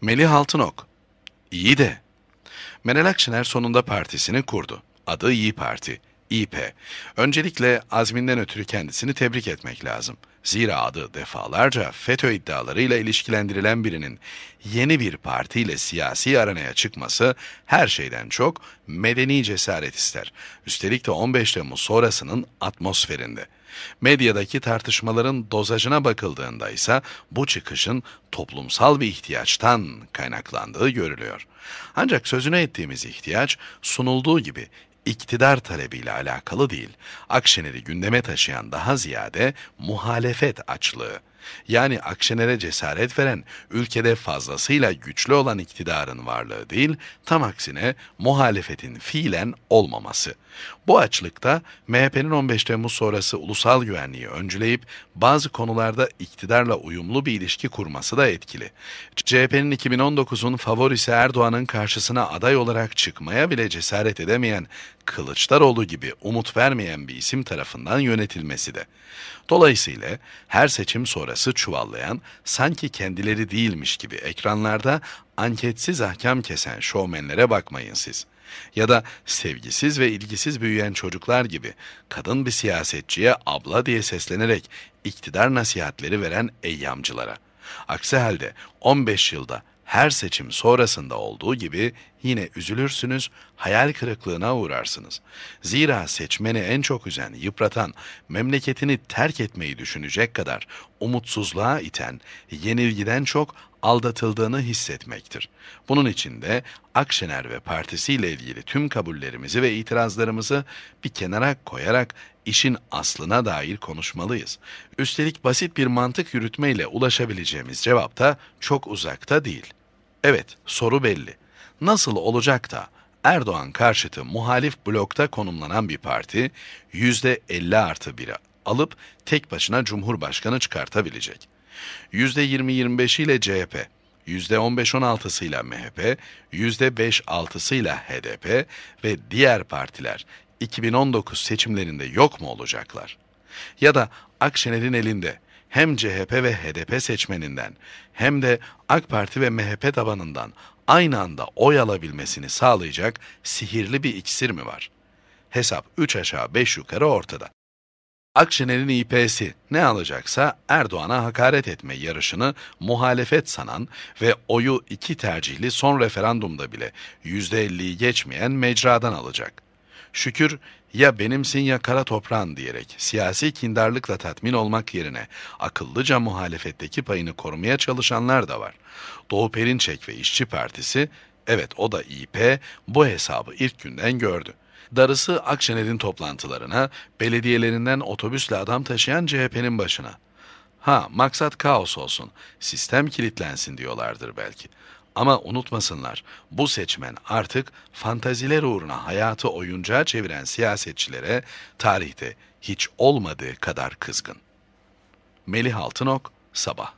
Melih Altınok. İyi de. Meral Akşener sonunda partisini kurdu. Adı İyi Parti. İP. Öncelikle azminden ötürü kendisini tebrik etmek lazım. Zira adı defalarca FETÖ iddialarıyla ilişkilendirilen birinin yeni bir partiyle siyasi aranaya çıkması her şeyden çok medeni cesaret ister. Üstelik de 15 Temmuz sonrasının atmosferinde. Medyadaki tartışmaların dozajına bakıldığında ise bu çıkışın toplumsal bir ihtiyaçtan kaynaklandığı görülüyor. Ancak sözüne ettiğimiz ihtiyaç sunulduğu gibi iktidar talebiyle alakalı değil, Akşener'i gündeme taşıyan daha ziyade muhalefet açlığı, yani Akşener'e cesaret veren, ülkede fazlasıyla güçlü olan iktidarın varlığı değil, tam aksine muhalefetin fiilen olmaması. Bu açlıkta MHP'nin 15 Temmuz sonrası ulusal güvenliği öncüleyip bazı konularda iktidarla uyumlu bir ilişki kurması da etkili. CHP'nin 2019'un favorisi Erdoğan'ın karşısına aday olarak çıkmaya bile cesaret edemeyen Kılıçdaroğlu gibi umut vermeyen bir isim tarafından yönetilmesi de. Dolayısıyla her seçim sonrası sonrası çuvallayan, sanki kendileri değilmiş gibi ekranlarda anketsiz ahkam kesen şovmenlere bakmayın siz. Ya da sevgisiz ve ilgisiz büyüyen çocuklar gibi kadın bir siyasetçiye abla diye seslenerek iktidar nasihatleri veren eyyamcılara. Aksi halde 15 yılda her seçim sonrasında olduğu gibi yine üzülürsünüz, hayal kırıklığına uğrarsınız. Zira seçmeni en çok üzen, yıpratan, memleketini terk etmeyi düşünecek kadar umutsuzluğa iten, yenilgiden çok aldatıldığını hissetmektir. Bunun için de Akşener ve partisiyle ilgili tüm kabullerimizi ve itirazlarımızı bir kenara koyarak işin aslına dair konuşmalıyız. Üstelik basit bir mantık yürütmeyle ulaşabileceğimiz cevap da çok uzakta değil. Evet, soru belli. Nasıl olacak da Erdoğan karşıtı muhalif blokta konumlanan bir parti %50 artı 1'e alıp tek başına Cumhurbaşkanı çıkartabilecek? %20-25 ile CHP, %15-16'sı ile MHP, %5-6'sı ile HDP ve diğer partiler 2019 seçimlerinde yok mu olacaklar? Ya da Akşener'in elinde hem CHP ve HDP seçmeninden hem de AK Parti ve MHP tabanından aynı anda oy alabilmesini sağlayacak sihirli bir iksir mi var? Hesap 3 aşağı 5 yukarı ortada. Akşener'in İP'si ne alacaksa Erdoğan'a hakaret etme yarışını muhalefet sanan ve oyu iki tercihli son referandumda bile %50'yi geçmeyen mecradan alacak. Şükür ya benimsin ya kara toprağın diyerek siyasi kindarlıkla tatmin olmak yerine akıllıca muhalefetteki payını korumaya çalışanlar da var. Doğu Perinçek ve İşçi Partisi, evet o da İP, bu hesabı ilk günden gördü. Darısı Akşener'in toplantılarına, belediyelerinden otobüsle adam taşıyan CHP'nin başına. Ha maksat kaos olsun, sistem kilitlensin diyorlardır belki. Ama unutmasınlar, bu seçmen artık fantaziler uğruna hayatı oyuncağa çeviren siyasetçilere tarihte hiç olmadığı kadar kızgın. Melih Altınok, Sabah